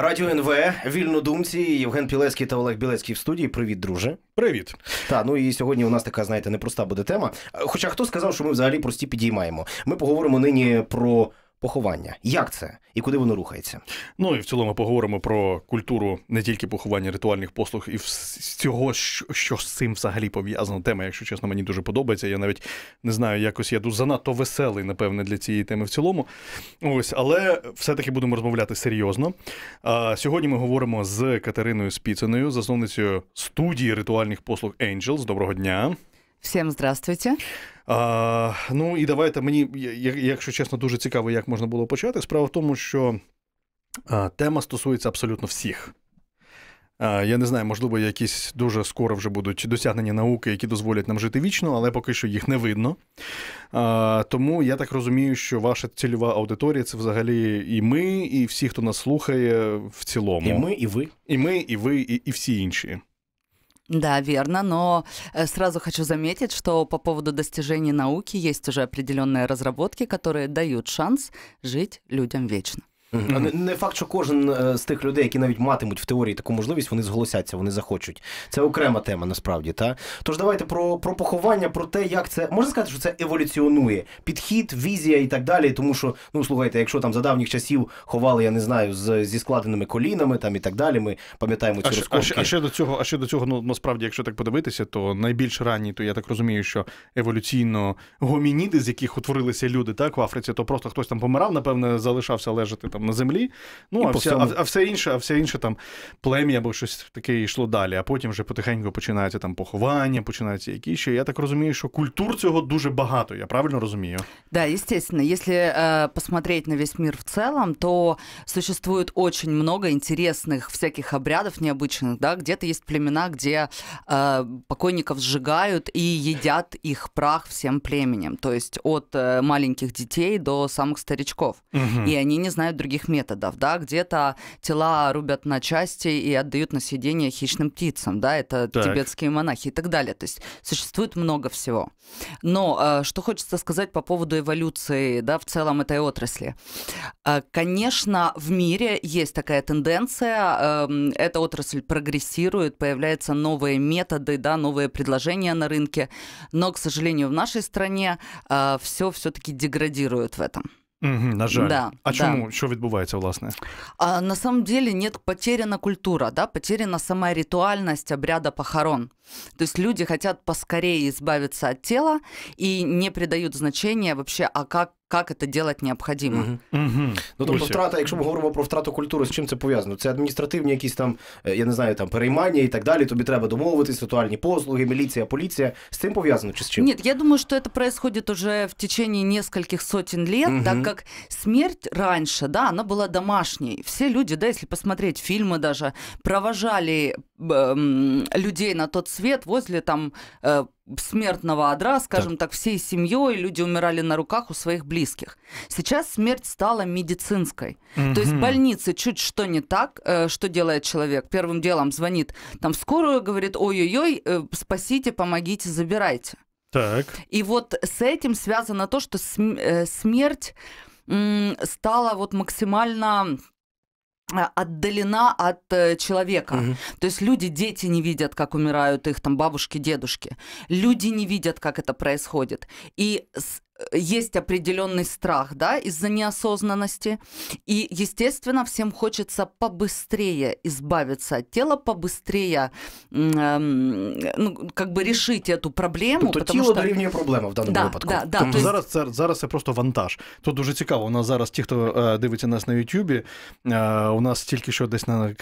Радіо НВ, вільнодумці, Євген Пілецький та Олег Білецький в студії. Привіт, друже. Привіт. Та ну і сьогодні у нас така, знаєте, непроста буде тема. Хоча хто сказав, що ми взагалі прості підіймаємо. Ми поговоримо нині про поховання. Як це і куди воно рухається? Ну і в цілому поговоримо про культуру не тільки поховання ритуальних послуг і цього, що з цим взагалі пов'язана. Тема, якщо чесно, мені дуже подобається. Я навіть не знаю, якось я дуже занадто веселий, напевне, для цієї теми в цілому. Ось, але все-таки будемо розмовляти серйозно. А, Сьогодні ми говоримо з Катериною Спіциною, засновницею студії ритуальних послуг Angels. Доброго дня. Всім здравствуйте. А, Ну і давайте мені, якщо чесно, дуже цікаво, як можна було почати. Справа в тому, що а, тема стосується абсолютно всіх. А, я не знаю, можливо, якісь дуже скоро вже будуть досягнення науки, які дозволять нам жити вічно, але поки що їх не видно. А, Тому я так розумію, що ваша цільова аудиторія це взагалі і ми, і всі, хто нас слухає в цілому. І ми, і ви. І ми, і ви, і, і всі інші. Да, верно, но э, сразу хочу заметить, что по поводу достижений науки есть уже определенные разработки, которые дают шанс жить людям вечно. Не, не факт, що кожен е, з тих людей, які навіть матимуть в теорії таку можливість, вони зголосяться, вони захочуть. Це окрема тема, насправді. Та? Тож давайте про про поховання, про те, як це можна сказати, що це еволюціонує. Підхід, візія і так далі. Тому що, ну слухайте, якщо там за давніх часів ховали, я не знаю, з, зі складеними колінами там і так далі, ми пам'ятаємо ці а розкопки. А, а ще до цього, а ще до цього, ну насправді, якщо так подивитися, то найбільш ранні, то я так розумію, що еволюційно гомініди, з яких утворилися люди, так в Африці, то просто хтось там помирав, напевне, залишався лежати там. на землі. Ну, а, вся, а, а все інше, а все інше там плем'я або щось таке йшло далі. А потім вже потихеньку починається там поховання, починаються якісь ще. Я так розумію, що культур цього дуже багато. Я правильно розумію? Да, естественно. Если э, посмотреть на весь мир в целом, то существует очень много интересных всяких обрядов необычных. Да, где-то есть племена, где э, покойников сжигают и едят их прах всем племенем. То есть от э, маленьких детей до самых старичков. Угу. И они не знают других методов, да, где-то тела рубят на части и отдают на съедение хищным птицам, да, это так. тибетские монахи и так далее. То есть существует много всего. Но э, что хочется сказать по поводу эволюции, да, в целом этой отрасли. Э, конечно, в мире есть такая тенденция, эм, эта отрасль прогрессирует, появляются новые методы, да, новые предложения на рынке, но, к сожалению, в нашей стране все э, все-таки деградирует в этом. Угу, на жаль, да, а чому да. що відбувається, власне? А, На самом деле нет потеряна культура, да, потеряна сама ритуальность обряда похорон. То есть люди хотят поскорее избавиться от тела и не придают значения вообще, а как как це делать необхідно. Угу. Угу. Ну тобто втрата, якщо ми говоримо про втрату культури, з чим це пов'язано? Це адміністративні якісь там, я не знаю, там переймання і так далі. Тобі треба домовитись, ритуальні послуги, міліція, поліція. З цим пов'язано чи з чим? Ні, я думаю, що це происходит уже в течение нескольких сотен лет, угу. так як смерть раніше, да, вона була домашней. Всі люди, да, якщо посмотреть фільми даже, провожали людей на тот свет возле там э, смертного адра, скажем так, так всей семьей люди умирали на руках у своих близких. Сейчас смерть стала медицинской. Угу. То есть в больнице чуть что не так, э, что делает человек. Первым делом звонит там скорую, говорит, ой-ой-ой, э, спасите, помогите, забирайте. Так. И вот с этим связано то, что см- э, смерть стала вот максимально а, отдалена от э, человека. Mm-hmm. То есть люди, дети не видят, как умирают их там бабушки, дедушки. Люди не видят, как это происходит. И Э, есть определенный страх, да, из-за неосознанности. И, естественно, всем хочется побыстрее избавиться от тела, побыстрее, эм, ну, как бы решить эту проблему. Тобто потому тіло що... дорівнює проблема в даному да, випадку. Да, да, Тому то зараз, це, зараз це просто вантаж. Тут дуже цікаво. У нас зараз ті, хто е, дивиться нас на Ютубі, е, у нас тільки що десь на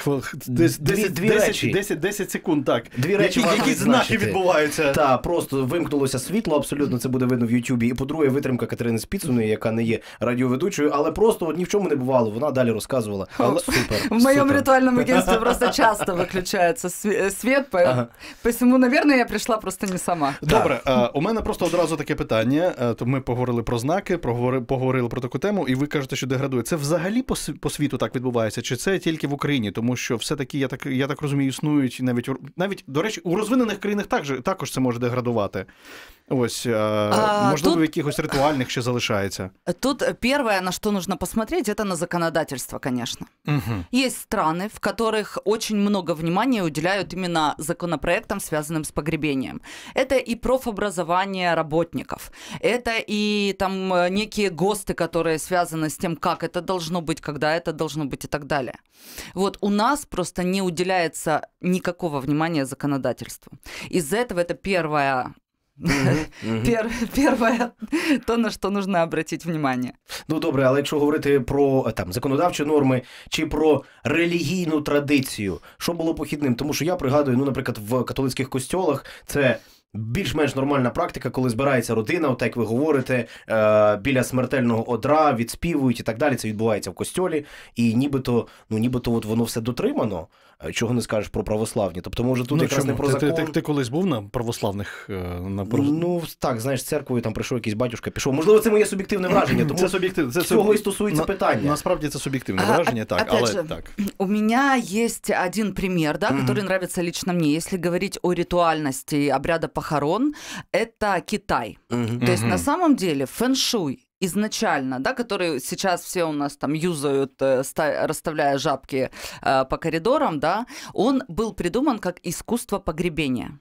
десь, дві, 10, дві 10, речі. 10, 10 секунд, так. Дві речі які, які знаки відбуваються. Та, просто вимкнулося світло, абсолютно це буде видно в Ютубі. І по-друге, здивує витримка Катерини Спіцуної, яка не є радіоведучою, але просто от ні в чому не бувало. Вона далі розказувала. Але супер. В моєму ритуальному агентстве просто часто виключається світ, ага. посему, наверное, я прийшла просто не сама. Добре, а, е, у мене просто одразу таке питання. Е, то ми поговорили про знаки, проговори, поговорили про таку тему, і ви кажете, що деградує. Це взагалі по, по світу так відбувається? Чи це тільки в Україні? Тому що все-таки я так я так розумію, існують навіть навіть до речі, у розвинених країнах також, також це може деградувати. Ось, а, можливо, тут... якихось ритуальних ще залишається. Тут первое, на что нужно посмотреть, это на законодательство, конечно. Угу. Есть страны, в которых очень много внимания уделяют именно законопроектам, связанным с погребением. Это и профобразование работников, это и там э, некие ГОСТы, которые связаны с тем, как это должно быть, когда это должно быть и так далее. Вот у нас просто не уделяется никакого внимания законодательству. Из-за этого это первое Перше то, на що нужно обратить внимание. Ну добре, але якщо говорити про е, там законодавчі норми чи про релігійну традицію, що було похідним? Тому що я пригадую, ну, наприклад, в католицьких костьолах це. Більш-менш нормальна практика, коли збирається родина, от як ви говорите, е, біля смертельного одра відспівують і так далі. Це відбувається в костьолі, і нібито, ну нібито, от воно все дотримано. А чого не скажеш про православні. Тобто, може, тут ну, якраз чому? не про закон. Ти, ти, ти, ти колись був на православних на прав... Ну так, знаєш, церквою там прийшов якийсь батюшка, пішов. Можливо, це моє суб'єктивне враження, тому це суб'єктивне. Це цього і стосується на, питання. Насправді це суб'єктивне а, враження, а, так, але же, так. У мене є один примір, да, який mm-hmm. нравится лично мені. Якщо говорити о ритуальності обряда похорон, це Китай. Mm-hmm. mm-hmm. на самом деле, фэн изначально, да, который сейчас все у нас там юзают, э, расставляя жабки э, по коридорам, да, он был придуман как искусство погребения.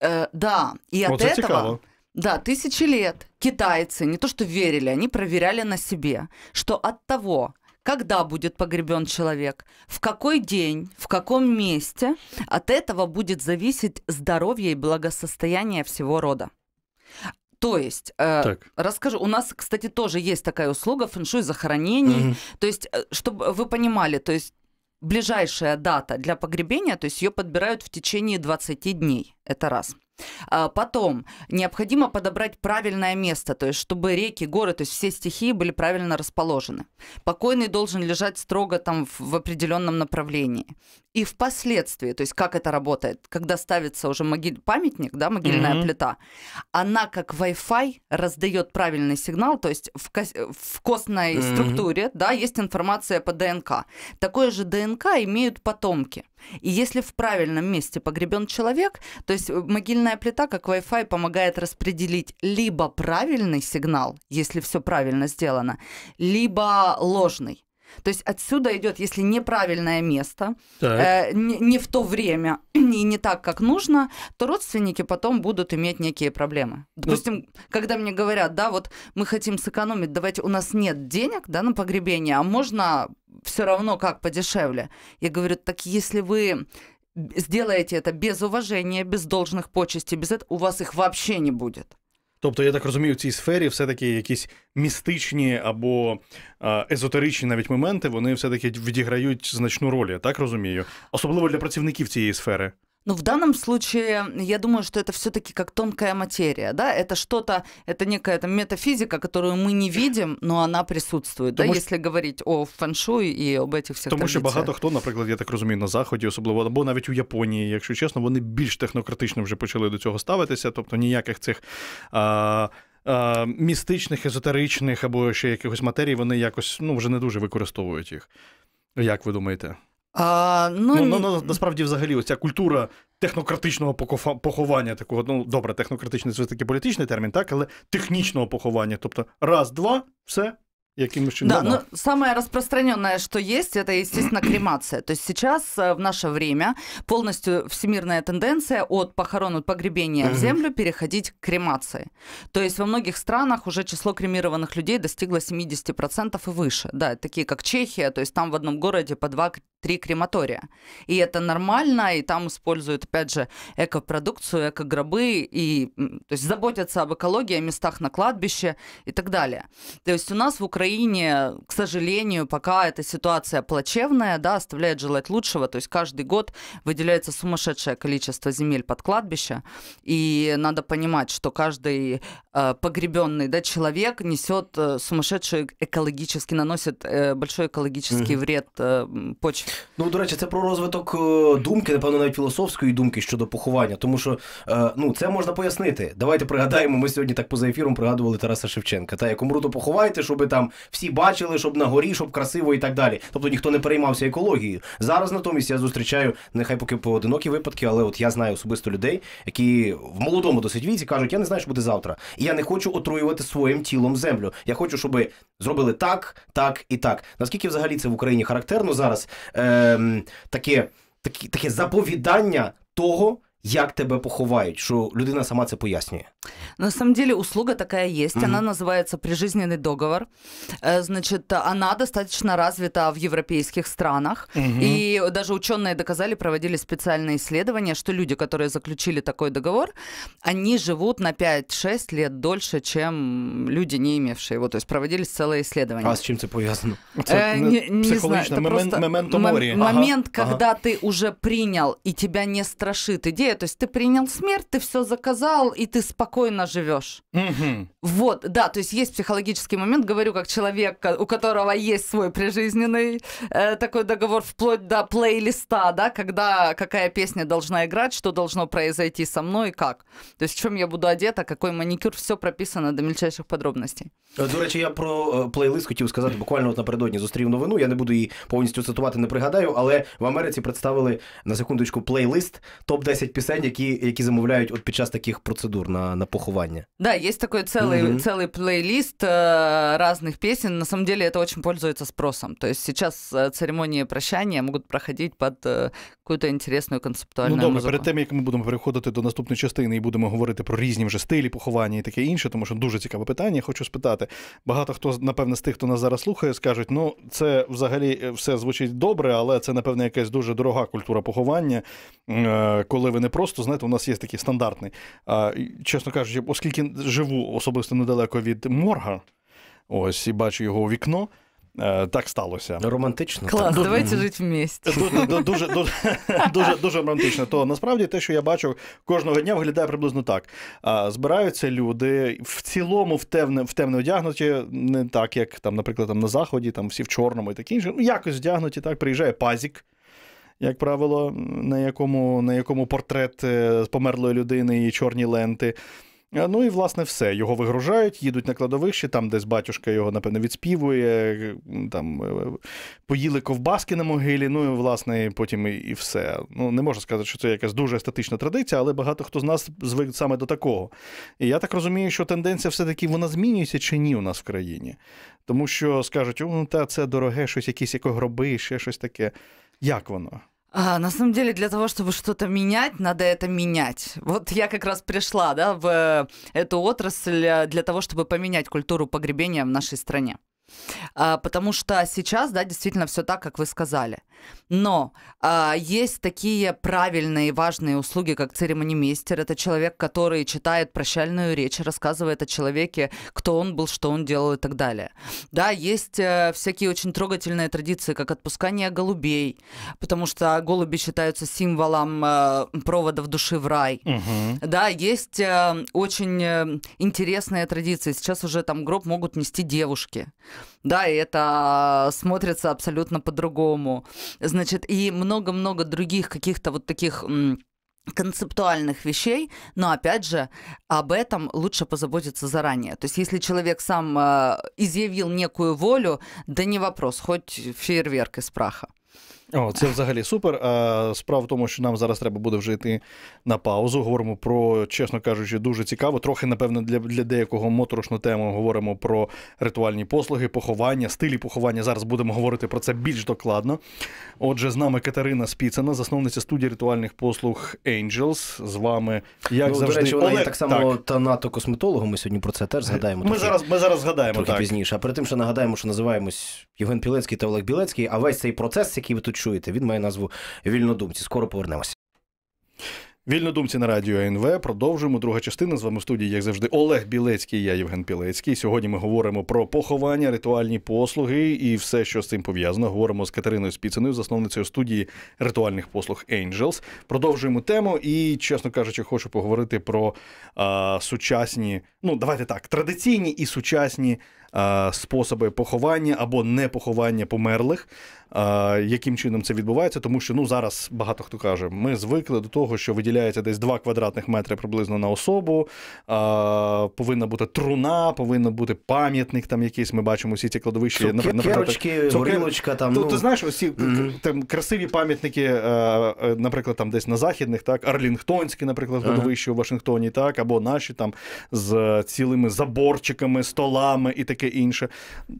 Э, да, и вот от этого... Да, тысячи лет китайцы не то что верили, они проверяли на себе, что от того, когда будет погребен человек, в какой день, в каком месте, от этого будет зависеть здоровье и благосостояние всего рода. То есть, э, так. расскажу, у нас, кстати, тоже есть такая услуга фэншуй захоронений. Угу. То есть, э, чтобы вы понимали, то есть ближайшая дата для погребения, то есть ее подбирают в течение 20 дней. Это раз. А потом необходимо подобрать правильное место, то есть чтобы реки, горы, то есть все стихии были правильно расположены. Покойный должен лежать строго там в определенном направлении и впоследствии, то есть как это работает, когда ставится уже могиль, памятник, да, могильная mm-hmm. плита, она как Wi-Fi раздает правильный сигнал, то есть в, кос- в костной mm-hmm. структуре, да, есть информация по ДНК. Такое же ДНК имеют потомки. И если в правильном месте погребен человек, то есть могильная плита как Wi-Fi помогает распределить либо правильный сигнал, если все правильно сделано, либо ложный. То есть отсюда идет, если неправильное место, э, не, не в то время и не, не так, как нужно, то родственники потом будут иметь некие проблемы. Ну Допустим, ну... когда мне говорят, да, вот мы хотим сэкономить, давайте у нас нет денег, да, на погребение, а можно все равно как подешевле. Я говорю, так если вы сделаете это без уважения, без должных почестей, без этого, у вас их вообще не будет. Тобто, я так розумію, в цій сфері все-таки якісь містичні або езотеричні навіть моменти вони все-таки відіграють значну роль, я так розумію, особливо для працівників цієї сфери. Ну, в данном случае, я думаю, что это все-таки как тонкая материя, да, это что-то, это некая там метафизика, которую мы не видим, но она присутствує, да? що... якщо говорити о феншуй і об этих всіх. Тому що багато хто, наприклад, я так розумію, на заході, особливо або навіть у Японії, якщо чесно, вони більш технократично вже почали до цього ставитися, тобто ніяких цих. А... Містичних, езотеричних або ще якихось матерій, вони якось ну вже не дуже використовують їх. Як ви думаєте? А, ну, ну, ну, ну насправді, взагалі, ось культура технократичного поховання, такого, ну добре, технократичний це таки політичний термін, так, але технічного поховання. Тобто, раз, два, все. Яким чином? Да, ну, да, но ну, самое распространенное, что есть, это, естественно, кремация. То есть сейчас, э, в наше время, полностью всемирная тенденция от похорон, от погребения в землю переходить к кремации. То есть во многих странах уже число кремированных людей достигло 70% и выше. Да, такие как Чехия, то есть там в одном городе по два три крематория. И это нормально, и там используют, опять же, экопродукцию, экогробы, и то есть, заботятся об экологии, о местах на кладбище и так далее. То есть у нас в Украине, к сожалению, пока эта ситуация плачевная, да, оставляет желать лучшего, то есть каждый год выделяется сумасшедшее количество земель под кладбище, и надо понимать, что каждый э, погребенный да, человек несет э, сумасшедший экологически, наносит э, большой экологический mm-hmm. вред э, почве Ну, до речі, це про розвиток е, думки, напевно, навіть філософської думки щодо поховання. Тому що е, ну, це можна пояснити. Давайте пригадаємо, ми сьогодні так поза ефіром пригадували Тараса Шевченка. Та як умру, то поховайте, щоб там всі бачили, щоб на горі, щоб красиво і так далі. Тобто ніхто не переймався екологією. Зараз натомість я зустрічаю нехай поки поодинокі випадки, але от я знаю особисто людей, які в молодому досить віці кажуть, я не знаю, що буде завтра. І я не хочу отруювати своїм тілом землю. Я хочу, щоб зробили так, так і так. Наскільки взагалі це в Україні характерно зараз? е, таке, такі, таке заповідання того, як тебе поховають, що людина сама це пояснює. На самом деле услуга такая есть, mm-hmm. она называется прижизненный договор. Э, значит, она достаточно развита в европейских странах, mm-hmm. и даже ученые доказали, проводили специальные исследования, что люди, которые заключили такой договор, они живут на 5-6 лет дольше, чем люди, не имевшие его. То есть проводились целые исследования. А с чем это связано? Э, ну, не, не знаю, это момент, просто момент, ага. момент когда ага. ты уже принял, и тебя не страшит идея, то есть ты принял смерть, ты все заказал, и ты спокойно живешь. Угу. Вот, да, то есть есть психологический момент, говорю, как человек, у которого есть свой прижизненный э, такой договор вплоть до плейлиста, да, когда какая песня должна играть, что должно произойти со мной и как. То есть в чем я буду одета, какой маникюр, все прописано до мельчайших подробностей. Э, до речі, я про плейлист хотів сказати буквально от напередодні зустрів новину. Я не буду її повністю цитувати, не пригадаю, але в Америці представили на секундочку плейлист топ 10 песен, які які замовляють от під час таких процедур на на Так, Да, есть такой целый, mm-hmm. целый плейлист э, разных песен. На самом деле это очень пользуется спросом. Тобто, зараз э, церемонії прощання можуть могут під под э, концептуальну то Ну, добре, музику. перед тим, як ми будемо переходити до наступної частини і будемо говорити про різні вже стилі поховання і таке інше, тому що дуже цікаве питання. Хочу спитати. Багато хто, напевне з тих, хто нас зараз слухає, скажуть, ну, це взагалі е, все звучить добре, але це, напевне якась дуже дорога культура поховання, е, коли ви не не просто, знаєте, у нас є такий стандартний. А, Чесно кажучи, оскільки живу особисто недалеко від морга, ось і бачу його у вікно. Е, так сталося. Романтично. Клас, так. давайте жити в місті. Дуже дуже, дуже, дуже романтично. То насправді те, що я бачу кожного дня, виглядає приблизно так. Збираються люди в цілому в темне в темне одягнуті, не так, як, там, наприклад, там, на Заході, там всі в чорному і таке інше. Ну, якось вдягнуті, так, приїжджає пазік як правило, на якому на якому портрет е, померлої людини і чорні ленти. Е, ну і власне все. Його вигружають, їдуть на кладовище, там десь батюшка його, напевно, відспівує, там е, поїли ковбаски на могилі, ну і власне потім і, і все. Ну, не можна сказати, що це якась дуже естетична традиція, але багато хто з нас звик саме до такого. І я так розумію, що тенденція все-таки вона змінюється чи ні у нас в країні. Тому що скажуть, ну та це дороге, щось, якісь гроби, ще щось таке. як воно? А, на самом деле, для того, чтобы что-то менять, надо это менять. Вот я как раз пришла да, в э, эту отрасль э, для того, чтобы поменять культуру погребения в нашей стране. А, потому что сейчас, да, действительно все так, как вы сказали. Но а, есть такие правильные и важные услуги, как церемонимейстер. Это человек, который читает прощальную речь, рассказывает о человеке, кто он был, что он делал и так далее. Да, есть а, всякие очень трогательные традиции, как отпускание голубей, потому что голуби считаются символом э, провода в души в рай. Угу. Да, есть а, очень интересные традиции. Сейчас уже там гроб могут нести девушки да, и это смотрится абсолютно по-другому. Значит, и много-много других каких-то вот таких концептуальных вещей, но опять же об этом лучше позаботиться заранее. То есть если человек сам э, изъявил некую волю, да не вопрос, хоть фейерверк из праха. О, це взагалі супер. А Справа в тому, що нам зараз треба буде вже йти на паузу. Говоримо про, чесно кажучи, дуже цікаво. Трохи, напевно, для для деякого моторошну тему говоримо про ритуальні послуги, поховання, стилі поховання. Зараз будемо говорити про це більш докладно. Отже, з нами Катерина Спіцена, засновниця студії ритуальних послуг Angels. З вами як ну, завжди. До речі, вона Олег... є так само та НАТО косметологом. Ми сьогодні про це теж згадаємо. Ми трохи, зараз ми зараз згадаємо трохи так. пізніше. А перед тим, що нагадаємо, що називаємось Євген Пілецький та Олег Білецький. А весь цей процес, який ви тут чуєте. Він має назву Вільнодумці. Скоро повернемося. Вільнодумці на радіо НВ. Продовжуємо друга частина. З вами в студії, як завжди, Олег Білецький. Я Євген Пілецький. Сьогодні ми говоримо про поховання, ритуальні послуги і все, що з цим пов'язано. Говоримо з Катериною Спіциною, засновницею студії ритуальних послуг Angels. Продовжуємо тему. І, чесно кажучи, хочу поговорити про а, сучасні. Ну, давайте так, традиційні і сучасні Е, способи поховання або непоховання померлих. Е, яким чином це відбувається, тому що ну зараз багато хто каже, ми звикли до того, що виділяється десь 2 квадратних метри приблизно на особу, е, повинна бути труна, повинен бути пам'ятник. Там якийсь ми бачимо всі ці кладовища. Цукерочки, горілочка, там ну... ну. ти знаєш, ці там красиві пам'ятники, наприклад, там десь на західних, так Арлінгтонські, наприклад, кладовище у Вашингтоні, так або наші там з цілими заборчиками, столами і таке таке інше.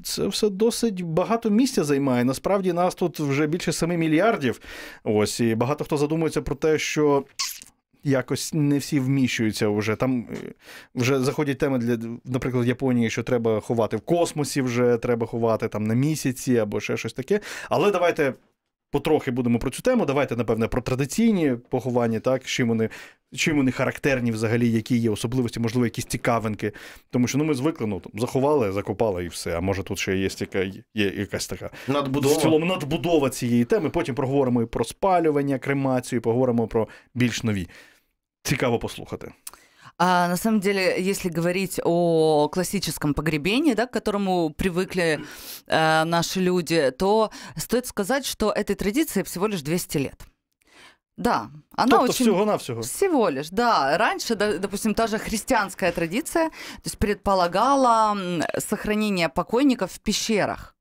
Це все досить багато місця займає. Насправді нас тут вже більше 7 мільярдів. Ось і багато хто задумується про те, що. Якось не всі вміщуються вже. Там е, вже заходять теми для, наприклад, Японії, що треба ховати в космосі, вже треба ховати там на місяці або ще щось таке. Але давайте потрохи будемо про цю тему. Давайте, напевне, про традиційні поховання, так чим вони чим вони характерні, взагалі, які є особливості, можливо, якісь цікавинки. Тому що ну ми звикли ну там заховали, закопали і все. А може тут ще є яка, є якась така надбудова в цілому надбудова цієї теми. Потім проговоримо і про спалювання, кремацію, поговоримо про більш нові. Цікаво послухати. А, на самом деле, если говорить о классическом погребении, да, к которому привыкли э, наши люди, то стоит сказать, что этой традиции всего лишь 200 лет. Да, она тобто очень... всего-навсего. Всего лишь, да. Раньше, допустим, та же христианская традиция то есть предполагала сохранение покойников в пещерах.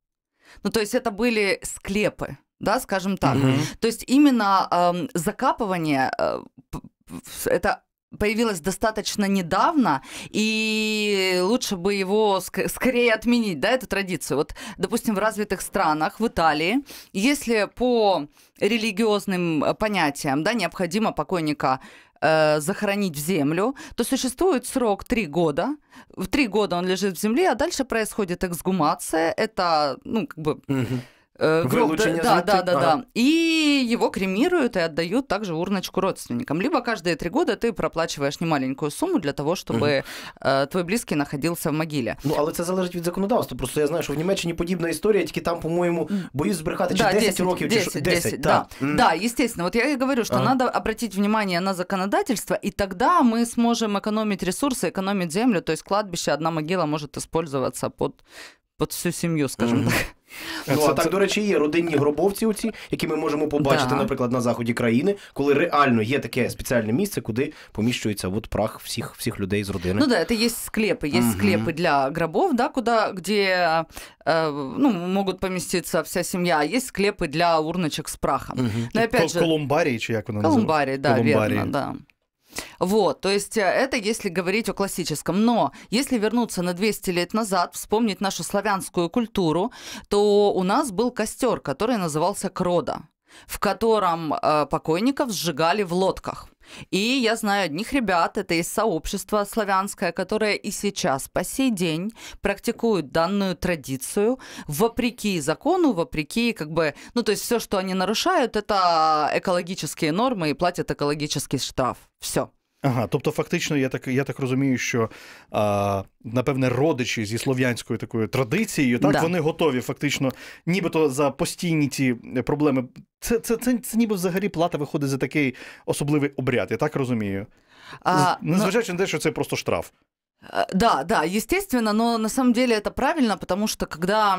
Ну, то есть это были склепы, да, скажем так. Угу. То есть именно э, закапывание э, это появилось достаточно недавно, и лучше бы его ск- скорее отменить, да, эту традицию. Вот, допустим, в развитых странах, в Италии, если по религиозным э, понятиям, да, необходимо покойника э, захоронить в землю, то существует срок 3 года. В 3 года он лежит в земле, а дальше происходит эксгумация. Это, ну, как бы... Mm-hmm Э, да, да, да, ага. да. И его кремируют и отдают также урночку родственникам. Либо каждые три года ты проплачиваешь немаленькую сумму для того, щоб э, твой близкий находился в могиле. Ну але це залежить від законодавства. Просто я знаю, що в Німеччині подібна історія, тільки там, по-моєму, боюсь збрехати чи да, 10, 10 років, 10, чи 10, 10 да. Да. Mm. да, естественно. Вот я и говорю, что ага. надо обратить внимание на законодательство, и тогда мы сможем экономить ресурсы, экономить землю, то есть кладбище, одна могила может использоваться под под всю сім'ю, скажімо так. Ну, а так, до речі, є родинні гробовці, оці, які ми можемо побачити, Да. наприклад, на заході країни, коли реально є таке спеціальне місце, куди поміщується от прах всіх, всіх людей з родини. Ну да, це є склепи, є Мгм. склепы для гробов, да, куда, где э, е, ну, могут поместиться вся сім'я, а є склепи для урночек з прахом. Мгм. Ну, опять же, Колумбарій, чи як вона називається? Колумбарий, да, верно, да. Вот, то есть э, это если говорить о классическом. Но если вернуться на 200 лет назад, вспомнить нашу славянскую культуру, то у нас был костер, который назывался крода в котором э, покойников сжигали в лодках. И я знаю одних ребят, это из сообщества славянское, которое и сейчас по сей день практикуют данную традицию вопреки закону, вопреки как бы, ну то есть все, что они нарушают, это экологические нормы и платят экологический штраф. Все. Ага, тобто, фактично, я так я так розумію, що а, напевне родичі зі слов'янською такою традицією, так да. вони готові фактично, нібито за постійні ці проблеми. Це це, це, це ніби взагалі плата виходить за такий особливий обряд, я так розумію. А, ну, Незважаючи на те, що це просто штраф. Э, да, да, естественно, но на самом деле это правильно, потому что когда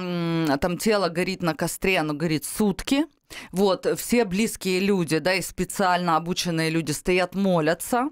там тело горит на костре, оно горит сутки, вот, все близкие люди, да, и специально обученные люди стоят, молятся,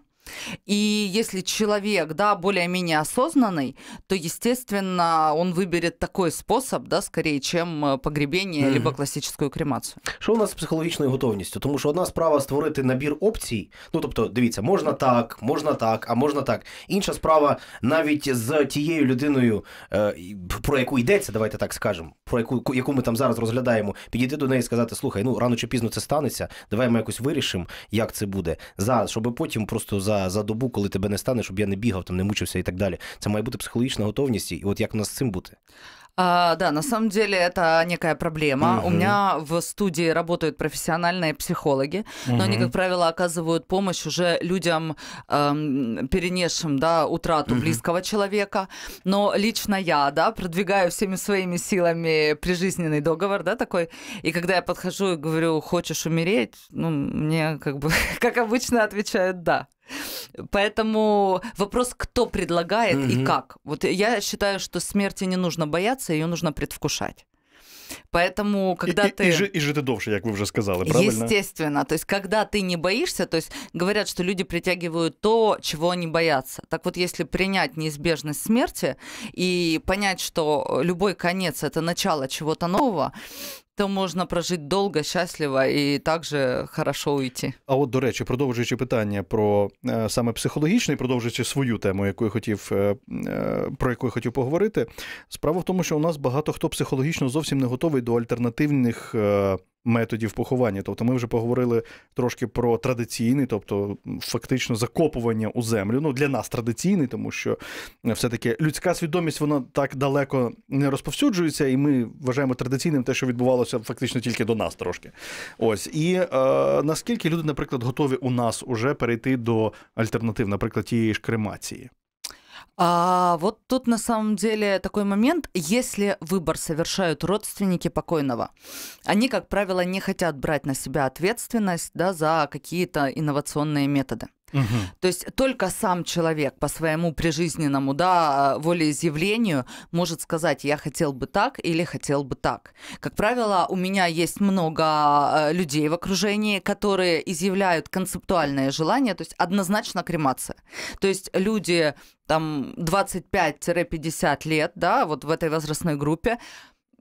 И если человек, да, более-менее осознанный, то, естественно, он выберет такой спосіб, да, скорее, чем э, погребение, либо класичну кремацію. Що у нас з психологічною готовністю? Тому що одна справа створити набір опцій. Ну тобто, дивіться, можна так, можна так, а можна так. Інша справа навіть з тією людиною, е, про яку йдеться, давайте так скажемо, про яку яку ми там зараз розглядаємо, підійти до неї і сказати: слухай, ну рано чи пізно це станеться, давай ми якось вирішимо, як це буде, за щоб потім просто за. за добу, коли тебе не стане, щоб я не бігав, там не мучився і так далі. Це має бути психологічна готовність, і от як у нас з цим бути. А, да, на самом деле это некая проблема. Угу. У меня в студии работают профессиональные психологи, угу. но они, как правило, оказывают помощь уже людям, эм, перенесшим да, утрату угу. близкого человека. Но лично я да, продвигаю всеми своими силами прижизненный договор да, такой. И когда я подхожу и говорю, хочешь умереть, ну, мне как бы, как обычно, отвечают «да». Поэтому вопрос, кто предлагает mm и как. Вот я считаю, что смерти не нужно бояться, ее нужно предвкушать. Поэтому, когда и, ты... И, и, и же ты довше, как вы уже сказали, правильно? Естественно. То есть, когда ты не боишься, то есть говорят, что люди притягивают то, чего они боятся. Так вот, если принять неизбежность смерти и понять, что любой конец — это начало чего-то нового, то можна прожити довго, щасливо і також хорошо уйти. А от, до речі, продовжуючи питання про е, саме психологічне, продовжуючи свою тему, яку я хотів е, е, про яку я хотів поговорити, справа в тому, що у нас багато хто психологічно зовсім не готовий до альтернативних методів поховання. Тобто, ми вже поговорили трошки про традиційний, тобто фактично закопування у землю. Ну для нас традиційний, тому що все-таки людська свідомість вона так далеко не розповсюджується, і ми вважаємо традиційним те, що відбувалося фактично тільки до нас трошки. Ось і е, наскільки люди, наприклад, готові у нас уже перейти до альтернатив, наприклад, тієї ж кремації. А вот тут на самом деле такой момент, если выбор совершают родственники покойного, они, как правило, не хотят брать на себя ответственность да, за какие-то инновационные методы. Угу. То есть только сам человек по своему прижизненному да, э, волеизъявлению может сказать, я хотел бы так или хотел бы так. Как правило, у меня есть много э, людей в окружении, которые изъявляют концептуальное желание, то есть однозначно кремация. То есть люди там 25-50 лет, да, вот в этой возрастной группе,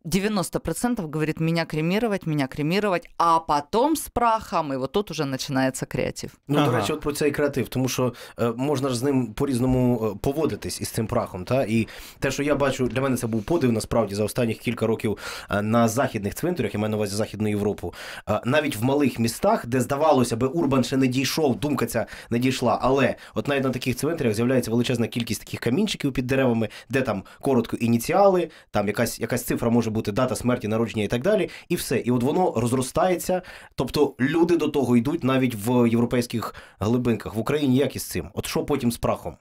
90% говорит меня кремировать, меня кремировать, а потом з прахом, і отут уже починається креатив. Ну ага. до речі, от про цей креатив, тому що е, можна ж з ним по різному е, поводитись із цим прахом. Та і те, що я бачу, для мене це був подив насправді за останніх кілька років е, на західних цвинтарях, я маю на увазі Західну Європу, е, навіть в малих містах, де здавалося би, Урбан ще не дійшов, думка ця не дійшла. Але от навіть на таких цвинтарях з'являється величезна кількість таких камінчиків під деревами, де там коротко ініціали, там якась якась цифра може бути дата смерті, народження і так далі, і все. І от воно розростається. Тобто люди до того йдуть навіть в європейських глибинках в Україні. Як із цим? От що потім з прахом?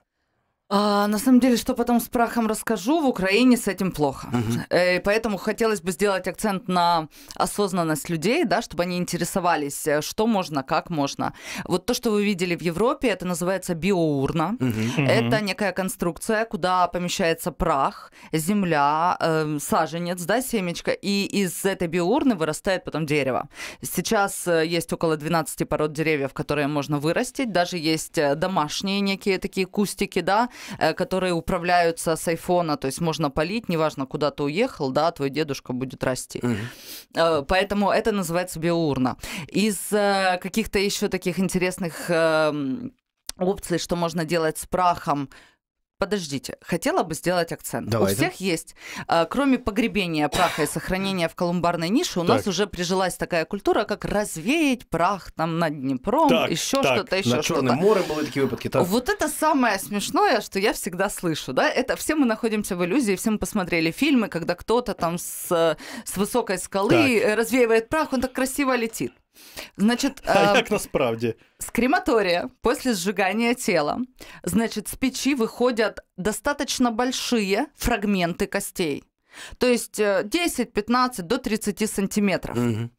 А, на самом деле, что потом с прахом расскажу, в Украине с этим плохо. uh поэтому хотелось бы сделать акцент на осознанность людей, да, чтобы они интересовались, э, что можно, как можно. Вот то, что вы видели в Европе, это называется биоурна. uh Это некая конструкция, куда помещается прах, земля, э, саженец, да, семечко, и из этой биоурны вырастает потом дерево. Сейчас э, есть около 12 пород деревьев, которые можно вырастить, даже есть домашние некие такие кустики, да, Э, которые управляются с айфона, то есть можно полить, неважно, куда ты уехал, да, твой дедушка будет расти. Угу. Поэтому это называется биоурна. Из э, каких-то еще таких интересных эм, опций, что можно делать с прахом, подождите, хотела бы сделать акцент. Давай, у всех да? есть, а, кроме погребения праха и сохранения в колумбарной нише, у так. нас уже прижилась такая культура, как развеять прах там над Днепром, так, еще так, что-то, еще что-то. Черное море были такие выпадки. Так. Вот это самое смешное, что я всегда слышу, да? Это все мы находимся в иллюзии, все мы посмотрели фильмы, когда кто-то там с, с высокой скалы так. развеивает прах, он так красиво летит. Значит, а э, на справде? С крематория. После сжигания тела, значит, с печи выходят достаточно большие фрагменты костей. То есть 10, э, 15 до 30 сантиметров. Угу.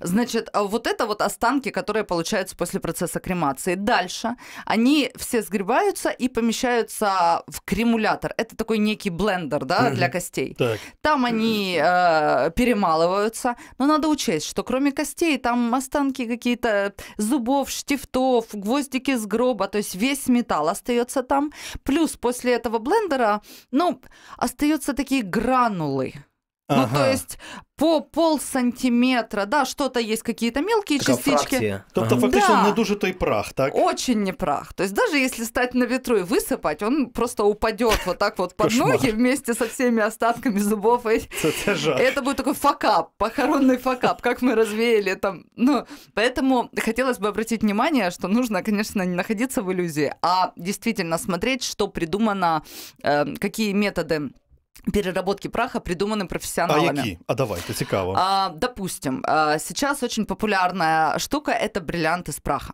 Значит, а вот это вот останки, которые получаются после процесса кремации. Дальше они все сгребаются и помещаются в кремулятор. Это такой некий блендер, да, для костей. Так. Там они э, перемалываются. Но надо учесть, что кроме костей там останки какие-то зубов, штифтов, гвоздики с гроба. То есть весь металл остается там. Плюс после этого блендера, ну, остаются такие гранулы Ага. Ну, то есть по пол сантиметра, да, что-то есть, какие-то мелкие така частички. Фракція. Тобто, ага. фактично, да. не дуже той прах, так? Очень не прах. То есть даже если стать на ветру и высыпать, он просто упадет вот так вот под ноги вместе со всеми остатками зубов. И... это будет такой факап, похоронный факап, как мы развеяли там. Ну, поэтому хотелось бы обратить внимание, что нужно, конечно, не находиться в иллюзии, а действительно смотреть, что придумано, э, какие методы переработки праха придуманы а профессионалами. А які? А давайте, цікаво. А, допустим, а, сейчас очень популярная штука – это бриллианты с праха.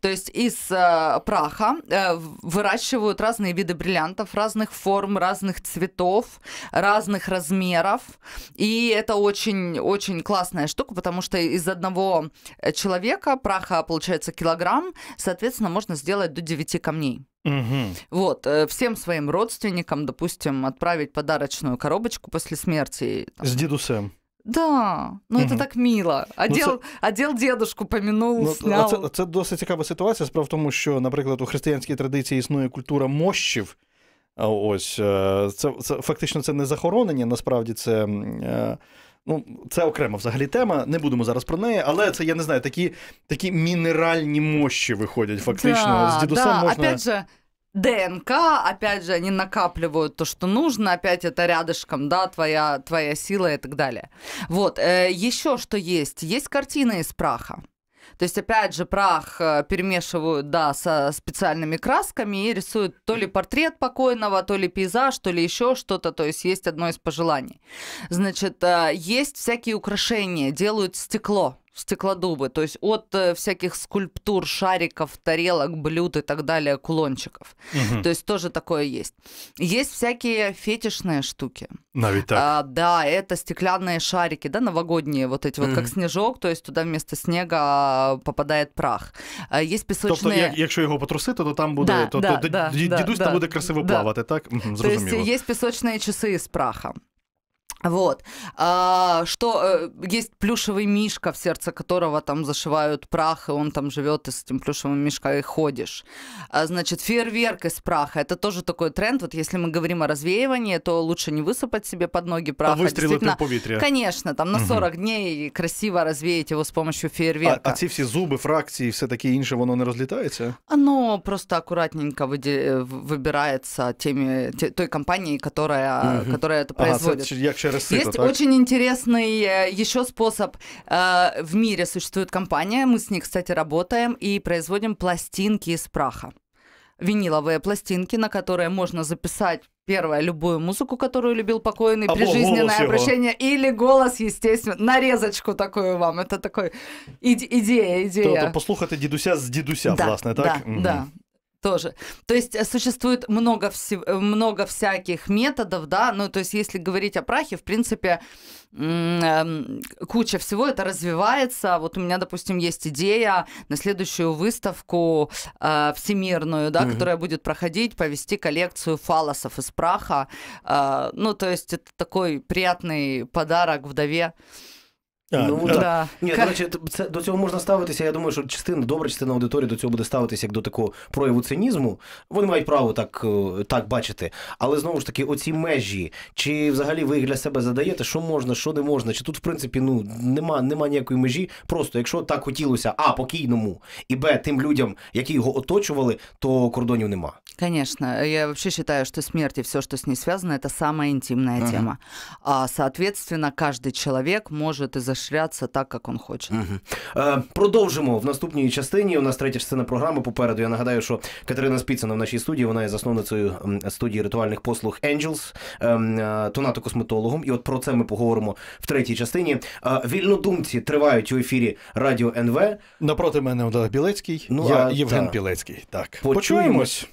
То есть из э, праха э, выращивают разные виды бриллиантов, разных форм, разных цветов, разных размеров. И это очень-очень классная штука, потому что из одного э, человека праха получается килограмм, соответственно, можно сделать до 9 камней. Угу. Вот, э, всем своим родственникам, допустим, отправить подарочную коробочку после смерти. Там, С дедусем. Да, ну угу. це так мило. Ну, одел, ну, це... одел дедушку помінув, ну, снял. Це, це досить цікава ситуація. Справа в тому, що, наприклад, у християнській традиції існує культура мощів. Ось е, це це фактично це не захоронення. Насправді це е, ну це окрема взагалі тема. Не будемо зараз про неї, але це я не знаю. Такі такі мінеральні мощі виходять фактично да, з дідуса. Да. можна... Опять же, ДНК, опять же, они накапливают то, что нужно, опять это рядышком, да, твоя, твоя сила и так далее. Вот, э, еще что есть, есть картины из праха. То есть, опять же, прах э, перемешивают, да, со специальными красками и рисуют то ли портрет покойного, то ли пейзаж, то ли еще что-то. То есть, есть одно из пожеланий. Значит, э, есть всякие украшения, делают стекло стеклодубы, то есть от э, всяких скульптур, шариков, тарелок, блюд и так далее, кулончиков. Угу. То есть тоже такое есть. Есть всякие фетишные штуки. На ну, а, Да, это стеклянные шарики, да, новогодние, вот эти угу. вот, как снежок, то есть туда вместо снега а, попадает прах. А, есть песочные. То есть, если його потрусити, то там буде, да, то, да, то, да, дідусь да, там да, буде красиво да. плавати, так? Угу, То есть є пісочні часи з праха. Вот. А, что э, есть плюшевый мишка, в сердце которого там зашивают прах, и он там живет, и с этим плюшевым мишкой ходишь. А, значит, фейерверк из праха. Это тоже такой тренд. Вот если мы говорим о развеивании, то лучше не высыпать себе под ноги прах. А выстрілити по ветре? Конечно, там на 40 угу. дней красиво развеять его с помощью фейерверка. А, а ці всі зуби, фракції, все таке інше, воно не разлетается? Оно просто аккуратненько выди... Э, выбирается теми, той компанией, которая, угу. которая это производит. Ага, це, як вообще Есть так? очень интересный э, еще способ. Э, в мире существует компания, мы с ней, кстати, работаем и производим пластинки из праха. Виниловые пластинки, на которые можно записать Первое, любую музыку, которую любил покойный, а прижизненное обращение. Его. Или голос, естественно. Нарезочку такую вам. Это такой иде идея, идея. Тобто послухати дедуся, з дідуся, да, власне, так? Да, угу. да, тоже. То есть э, существует много, всего, э, много всяких методов, да, ну то есть если говорить о прахе, в принципе, эм, куча всего, это развивается. Вот у меня, допустим, есть идея на следующую выставку э, всемирную, да, mm-hmm. которая будет проходить, повести коллекцию фалосов из праха. Э, ну то есть это такой приятный подарок вдове. А, ну, да. Да. Ні, значить, це до цього можна ставитися. Я думаю, що частина, добра частина аудиторії до цього буде ставитися як до такого прояву цинізму. Вони мають право так е, так бачити. Але знову ж таки, оці межі, чи взагалі ви їх для себе задаєте, що можна, що не можна, чи тут, в принципі, ну нема нема ніякої межі. Просто якщо так хотілося, а покійному, і б тим людям, які його оточували, то кордонів нема. Звісно, я взагалі вважаю, що смерть і все, що з ней связано, це самая интимная uh тема. А, соответственно, кожен чоловік може за ширяться так, як він хоче. Угу. Е, Продовжимо в наступній частині. У нас третя частина програми попереду. Я нагадаю, що Катерина Спіцина в нашій студії вона є засновницею студії ритуальних послуг Angels, ем, е, тонато косметологом. І от про це ми поговоримо в третій частині. Е, вільнодумці тривають у ефірі Радіо НВ. Напроти мене Олег Білецький. Ну, я а, Євген та... Білецький. Так, почуємось. почуємось.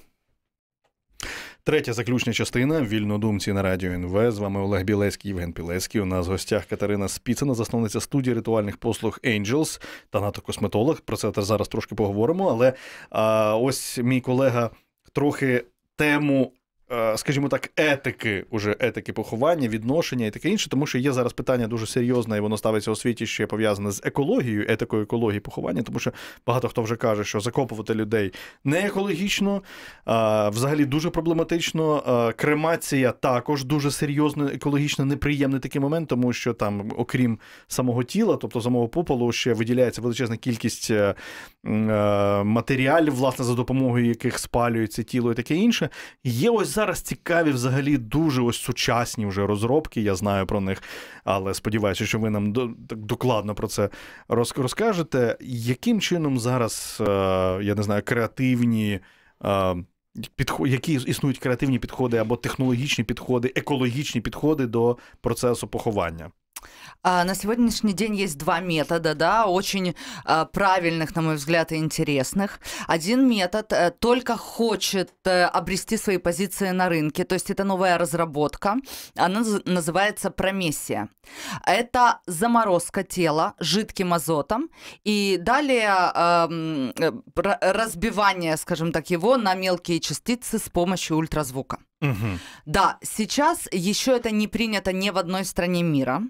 Третя заключна частина вільнодумці на радіо НВ. З вами Олег Білецький, Євген Білецький. У нас в гостях Катерина Спіцена, засновниця студії ритуальних послуг Angels та НАТО-косметолог. Про це зараз трошки поговоримо. Але а, ось мій колега трохи тему Е, скажімо так, етики, уже етики поховання, відношення і таке інше, тому що є зараз питання дуже серйозне, і воно ставиться у світі що є пов'язане з екологією, етикою екології поховання, тому що багато хто вже каже, що закопувати людей не екологічно, а, взагалі дуже проблематично. А, кремація також дуже серйозно, екологічно неприємний такий момент, тому що там, окрім самого тіла, тобто самого пополу, ще виділяється величезна кількість а, е, е, матеріалів, власне, за допомогою яких спалюється тіло і таке інше. Є ось зараз цікаві взагалі дуже ось сучасні вже розробки. Я знаю про них, але сподіваюся, що ви нам так докладно про це розкажете. Яким чином зараз, е, я не знаю, креативні е, підходи, які існують креативні підходи або технологічні підходи, екологічні підходи до процесу поховання? А, на сегодняшний день есть два метода, да, очень а, правильных, на мой взгляд, и интересных. Один метод а, только хочет а, обрести свои позиции на рынке, то есть это новая разработка, она называется промессия. Это заморозка тела жидким азотом и далее а, разбивание, скажем так, его на мелкие частицы с помощью ультразвука. Угу. Да, сейчас еще это не принято ни в одной стране мира.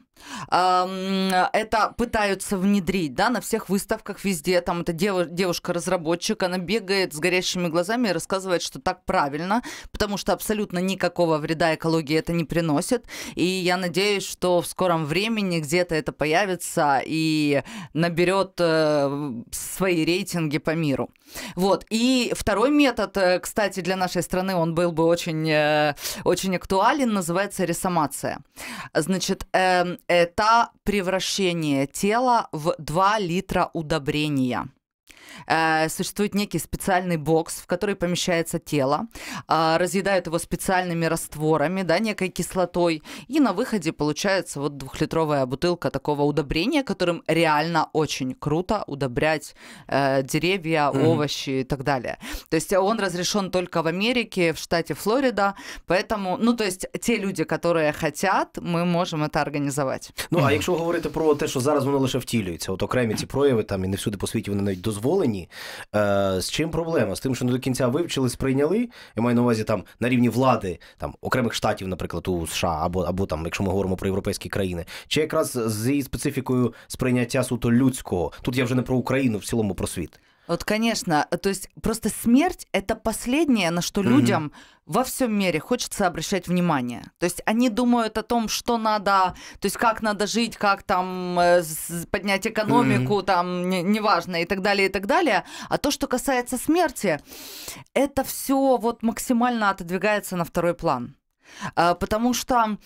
Это пытаются внедрить, да, на всех выставках везде. Там эта девушка-разработчик, она бегает с горящими глазами и рассказывает, что так правильно, потому что абсолютно никакого вреда экологии это не приносит. И я надеюсь, что в скором времени где-то это появится и наберет э, свои рейтинги по миру. Вот. И второй метод, э, кстати, для нашей страны, он был бы очень, э, очень актуален, называется ресомация. Значит, эм, это превращение тела в 2 литра удобрения. Э, существует некий специальный бокс, в который помещается тело, э, разъедают его специальными растворами, да, некой кислотой, и на выходе получается вот двухлитровая бутылка такого удобрения, которым реально очень круто удобрять э, деревья, mm-hmm. овощи и так далее. То есть он разрешен только в Америке, в штате Флорида, поэтому, ну то есть те люди, которые хотят, мы можем это организовать. Ну а если говорить про те, що зараз воно лише втілюється, от окремі эти прояви там и не всюду по світі вони навіть дозволені. задоволені. Е, З чим проблема? З тим, що не до кінця вивчили, сприйняли. Я маю на увазі там на рівні влади, там окремих штатів, наприклад, у США, або або там, якщо ми говоримо про європейські країни, чи якраз з її специфікою сприйняття суто людського. Тут я вже не про Україну в цілому про світ. Вот, конечно. То есть просто смерть — это последнее, на что людям mm -hmm. во всем мире хочется обращать внимание. То есть они думают о том, что надо, то есть как надо жить, как там э, поднять экономику, mm -hmm. там, не, неважно, и так далее, и так далее. А то, что касается смерти, это все вот максимально отодвигается на второй план. А, потому что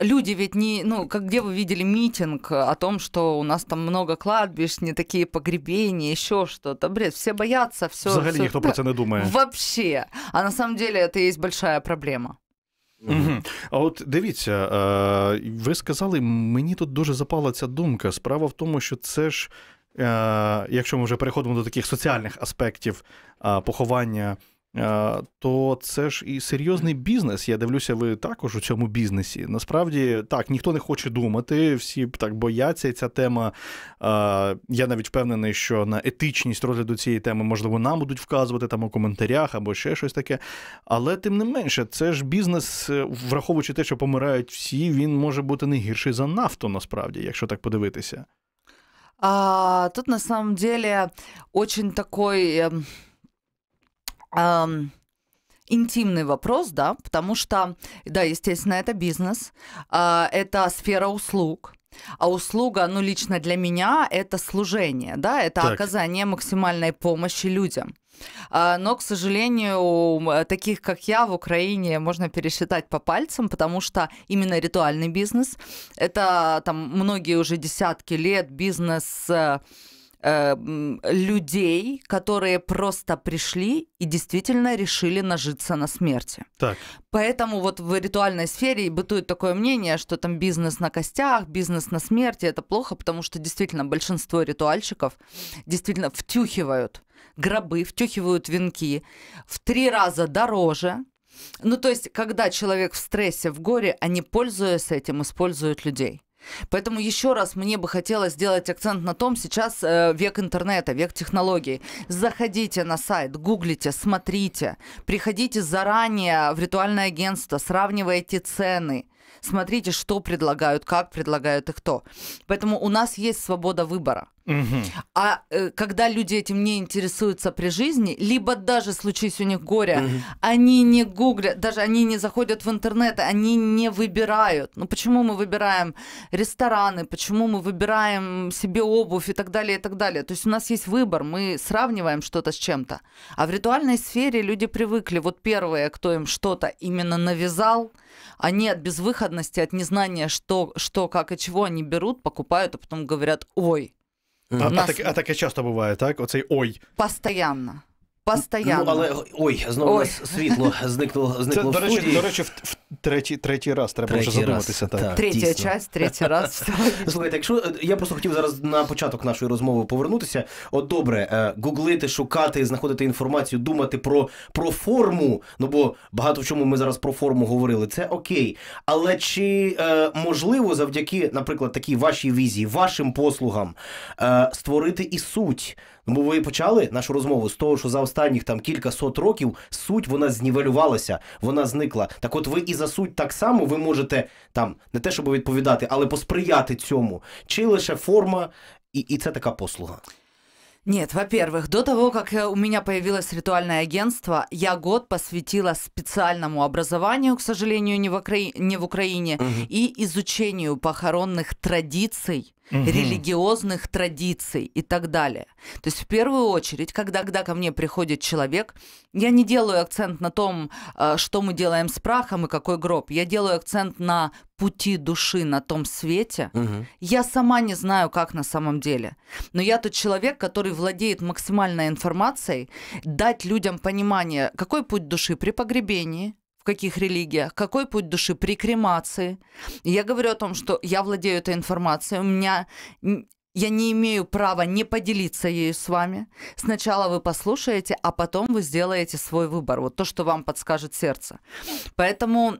люди ведь не... Ну, как где вы видели митинг о том, что у нас там много кладбищ, не такие погребения, еще что-то. Бред, все боятся, все... Взагалі все... ніхто про це не думає. Вообще. А на самом деле это есть большая проблема. Угу. А от дивіться, ви сказали, мені тут дуже запала ця думка. Справа в тому, що це ж, якщо ми вже переходимо до таких соціальних аспектів поховання То це ж і серйозний бізнес. Я дивлюся, ви також у цьому бізнесі. Насправді так, ніхто не хоче думати, всі так бояться. І ця тема. Я навіть впевнений, що на етичність розгляду цієї теми, можливо, нам будуть вказувати там у коментарях або ще щось таке. Але тим не менше, це ж бізнес, е, враховуючи те, що помирають всі, він може бути не гірший за нафту, насправді, якщо так подивитися. А, Тут на самом деле очень такой. Ем, эм, интимный вопрос, да, потому что, да, естественно, это бизнес, э, это сфера услуг, а услуга, ну, лично для меня, это служение, да, это так. оказание максимальной помощи людям. А, но, к сожалению, таких, как я, в Украине можно пересчитать по пальцам, потому что именно ритуальный бизнес, это там многие уже десятки лет бизнес Э, людей, которые просто пришли и действительно решили нажиться на смерти. Так. Поэтому вот в ритуальной сфере бытует такое мнение, что там бизнес на костях, бизнес на смерти, это плохо, потому что действительно большинство ритуальщиков действительно втюхивают гробы, втюхивают венки в три раза дороже, ну, то есть, когда человек в стрессе, в горе, они, пользуясь этим, используют людей. Поэтому еще раз мне бы хотелось сделать акцент на том, сейчас э, век интернета, век технологий. Заходите на сайт, гуглите, смотрите, приходите заранее в ритуальное агентство, сравнивайте цены, смотрите, что предлагают, как предлагают и кто. Поэтому у нас есть свобода выбора. Угу. А э, когда люди этим не интересуются при жизни, либо даже случись у них горе, угу. они не гуглят, даже они не заходят в интернет, они не выбирают. Ну почему мы выбираем рестораны, почему мы выбираем себе обувь и так далее, и так далее. То есть у нас есть выбор, мы сравниваем что-то с чем-то. А в ритуальной сфере люди привыкли, вот первые, кто им что-то именно навязал, они от безвыходности, от незнания, что, что, как и чего они берут, покупают, а потом говорят, ой, а, а, таке, а таке часто буває, так? Оцей ой. Постоянно. Постоянно. Ну, але ой, знову ой. світло зникло зникло. Це, в До речі, студії. до речі, в, в Третій третій раз треба третій вже задуматися. Раз, так. так. Третя дійсно. часть, третій раз. Слухайте, якщо е, я просто хотів зараз на початок нашої розмови повернутися. От добре, е, гуглити, шукати, знаходити інформацію, думати про про форму. Ну бо багато в чому ми зараз про форму говорили. Це окей. Але чи е, можливо завдяки, наприклад, такій вашій візії, вашим послугам створити і суть? Ну, бо ви почали нашу розмову з того, що за останніх там кілька сот років суть вона знівелювалася, вона зникла. Так, от ви і за суть так само ви можете там не те, щоб відповідати, але посприяти цьому, чи лише форма, і, і це така послуга. Нет, во-первых, до того, как э, у меня появилось ритуальное агентство, я год посвятила специальному образованию, к сожалению, не в, Укра... не в Украине, угу. и изучению похоронных традиций угу. религиозных традиций и так далее. То есть в первую очередь, когда, когда ко мне приходит человек, я не делаю акцент на том, э, что мы делаем с прахом и какой гроб. Я делаю акцент на пути души на том свете. Угу. Я сама не знаю, как на самом деле. Но я тот человек, который владеет максимальной информацией, дать людям понимание, какой путь души при погребении, в каких религиях, какой путь души при кремации. Я говорю о том, что я владею этой информацией, у меня я не имею права не поделиться ею с вами. Сначала вы послушаете, а потом вы сделаете свой выбор. Вот то, что вам подскажет сердце. Поэтому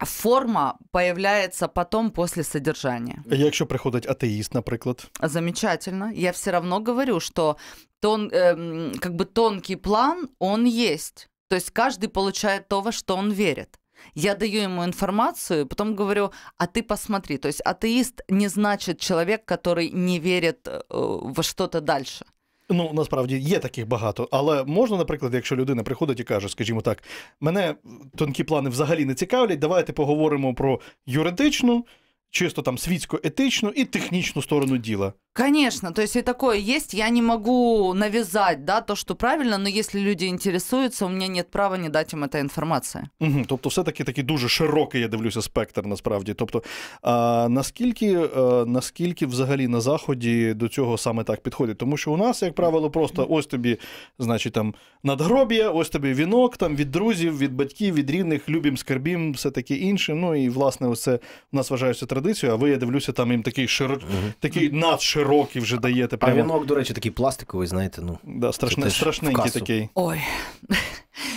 Форма появляется потом после після содержання. А Якщо приходить атеист, например, замечательно. Я все равно говорю, что тон, э, как бы тонкий план он есть. То есть каждый получает то, во что он верит. Я даю ему информацию, потом говорю, а ты посмотри. То есть атеист не значит человек, который не верит э, в что-то дальше. Ну, насправді є таких багато, але можна, наприклад, якщо людина приходить і каже, скажімо так, мене тонкі плани взагалі не цікавлять. Давайте поговоримо про юридичну, чисто там світсько-етичну і технічну сторону діла. Конечно, то есть и такое есть, я не могу навязать, да, то, що правильно, але якщо люди інтересуються, у мене нет права не дати їм эта інформація. Угу, Тобто, все-таки такий дуже широкий, я дивлюся, спектр насправді. Тобто, а, наскільки а, е, наскільки взагалі на Заході до цього саме так підходить? Тому що у нас, як правило, просто ось тобі, значить, там надгроб'я, ось тобі вінок, там від друзів, від батьків, від рівних, любім, скарбім, все таке інше. Ну і власне, ось це у нас вважається традицією, а ви я дивлюся, там їм такий широкий, угу. такий надширокий ви років вже даєте. Прямо. А вінок, до речі, такий пластиковий, знаєте, ну. Да, страшне, страшненький такий. Ой.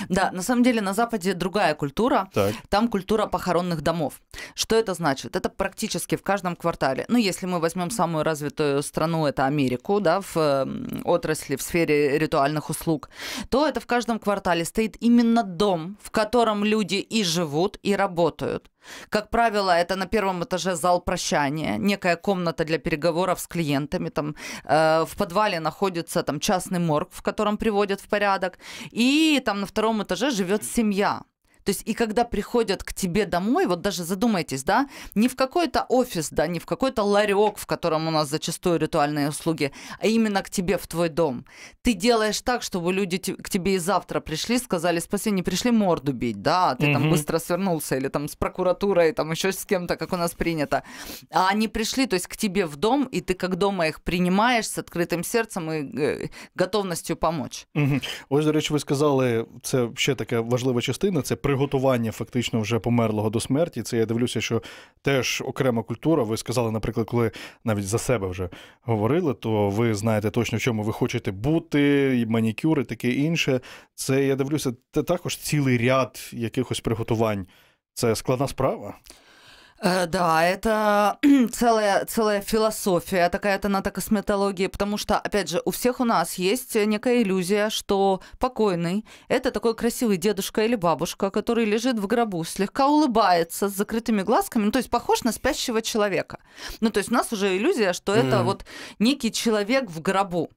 Да, на самом деле на Западе другая культура. Так. Там культура похоронных домов. Что это значит? Это практически в каждом квартале. Ну, если мы возьмем самую развитую страну, это Америку, да, в отрасли, в сфере ритуальных услуг, то это в каждом квартале стоит именно дом, в котором люди и живут, и работают. Как правило, это на первом этаже зал прощания, некая комната для переговоров с клиентами. Там, э, в подвале находится там, частный морг, в котором приводят в порядок. И там на на втором этаже живет семья. То есть и когда приходят к тебе домой, вот даже задумайтесь, да, не в какой-то офис, да, не в какой-то ларек, в котором у нас зачастую ритуальные услуги, а именно к тебе в твой дом. Ты делаешь так, чтобы люди к тебе и завтра пришли, сказали, спаси, не пришли морду бить, да, ты угу. там быстро свернулся или там с прокуратурой, там еще с кем-то, как у нас принято. А они пришли, то есть к тебе в дом, и ты как дома их принимаешь с открытым сердцем и э, готовностью помочь. Угу. Ось, до речі, ви сказали, це ще така важлива частина, це приготування приготування фактично вже померлого до смерті. Це я дивлюся, що теж окрема культура. Ви сказали, наприклад, коли навіть за себе вже говорили, то ви знаєте точно, в чому ви хочете бути, і манікюри, таке інше. Це я дивлюся, це також цілий ряд якихось приготувань. Це складна справа. Э, да, это целая, целая философия такая то надо косметологии, потому что, опять же, у всех у нас есть некая иллюзия, что покойный – это такой красивый дедушка или бабушка, который лежит в гробу, слегка улыбается с закрытыми глазками, ну, то есть похож на спящего человека. Ну, то есть у нас уже иллюзия, что mm. это вот некий человек в гробу.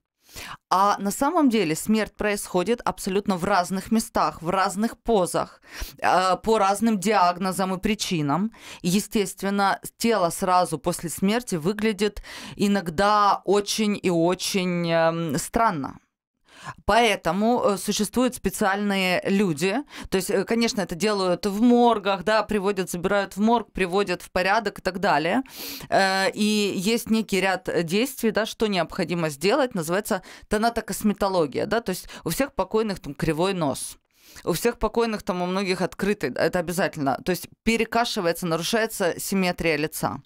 А на самом деле смерть происходит абсолютно в разных местах, в разных позах, э, по разным диагнозам и причинам. Естественно, тело сразу после смерти выглядит иногда очень и очень эм, странно. Поэтому э, существуют специальные люди. То есть, э, конечно, это делают в моргах, да, приводят, забирают в морг, приводят в порядок и так далее. Э, и есть некий ряд действий, да, что необходимо сделать, называется тонатокосметология, да, то есть у всех покойных там кривой нос у всех покойных там у многих открытый, это обязательно. То есть перекашивается, нарушается симметрия лица.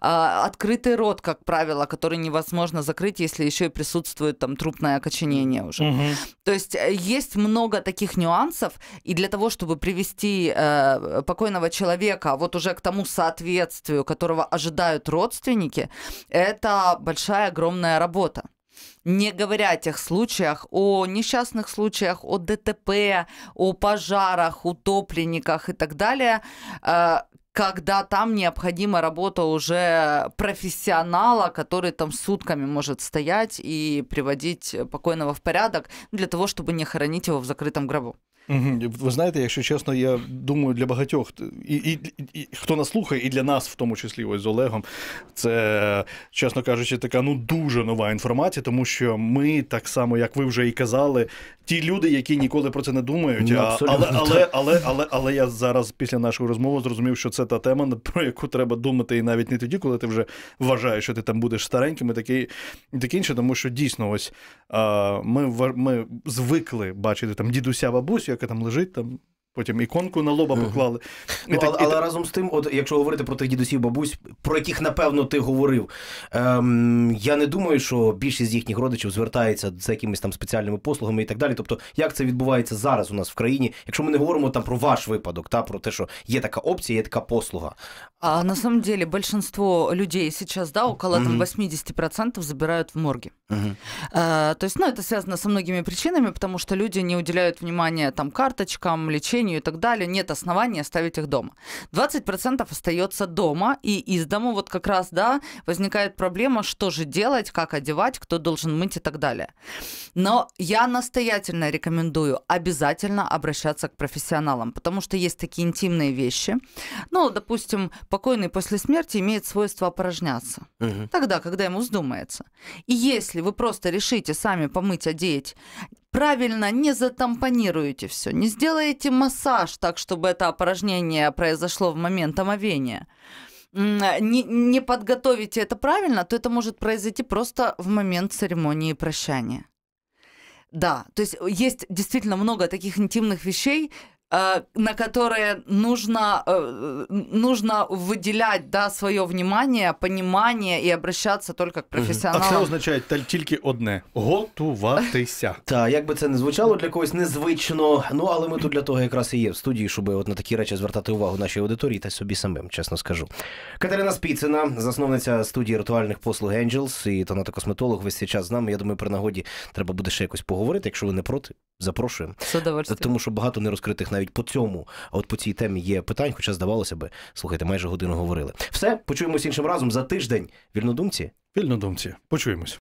А, открытый рот, как правило, который невозможно закрыть, если еще и присутствует там трупное окоченение уже. Угу. То есть э, есть много таких нюансов, и для того, чтобы привести э, покойного человека вот уже к тому соответствию, которого ожидают родственники, это большая, огромная работа не говоря о тех случаях, о несчастных случаях, о ДТП, о пожарах, утопленниках и так далее, э, когда там необходима работа уже профессионала, который там сутками может стоять и приводить покойного в порядок для того, чтобы не хоронить его в закрытом гробу. Ви знаєте, якщо чесно, я думаю, для багатьох і, і, і хто нас слухає, і для нас, в тому числі, ось з Олегом, це, чесно кажучи, така ну дуже нова інформація, тому що ми, так само, як ви вже і казали, ті люди, які ніколи про це не думають. Ну, а, але, але, але, але, але я зараз після нашої розмови зрозумів, що це та тема, про яку треба думати, і навіть не тоді, коли ти вже вважаєш, що ти там будеш стареньким, і таке інше, тому що дійсно ось ми ми звикли бачити там дідуся бабусю чоловіка там лежить, там Потім іконку на лоба поклали. Ну, але, але разом з тим, от якщо говорити про тих дідусів, бабусь, про яких напевно ти говорив, ем, я не думаю, що більшість їхніх родичів звертається за якимись там спеціальними послугами і так далі. Тобто, як це відбувається зараз у нас в країні, якщо ми не говоримо там про ваш випадок, та про те, що є така опція, є така послуга. А на самом деле большинство людей сейчас, да, около там, 80% забирают в морги. Uh-huh. А, э, то есть, ну, это связано со многими причинами, потому что люди не уделяют внимания там карточкам, лечению обучению и так далее, нет оснований оставить их дома. 20% остается дома, и из дома вот как раз, да, возникает проблема, что же делать, как одевать, кто должен мыть и так далее. Но я настоятельно рекомендую обязательно обращаться к профессионалам, потому что есть такие интимные вещи. Ну, допустим, покойный после смерти имеет свойство опорожняться. Угу. Тогда, когда ему вздумается. И если вы просто решите сами помыть, одеть, правильно не затампонируете все, не сделаете массаж так, чтобы это опорожнение произошло в момент омовения, не, не подготовите это правильно, то это может произойти просто в момент церемонии прощания. Да, то есть э, есть действительно много таких интимных вещей, Э, на которые нужно, э, нужно выделять да, свое внимание, понимание і обращатися тільки к професіоналам. А це означає тільки одне готуватися. Так, як би це не звучало для когось незвично. Ну але ми тут для того якраз і є в студії, щоб от на такі речі звертати увагу нашій аудиторії та собі самим, чесно скажу. Катерина Спіцина, засновниця студії ритуальних послуг Angels і тонатокосметолог, весь цей час з нами. Я думаю, при нагоді треба буде ще якось поговорити. Якщо ви не проти, запрошуємо. Тому що багато нерозкритих навіть по цьому, а от по цій темі є питань, хоча здавалося би, слухайте, майже годину говорили. Все, почуємось іншим разом за тиждень. Вільнодумці? Вільнодумці, почуємось.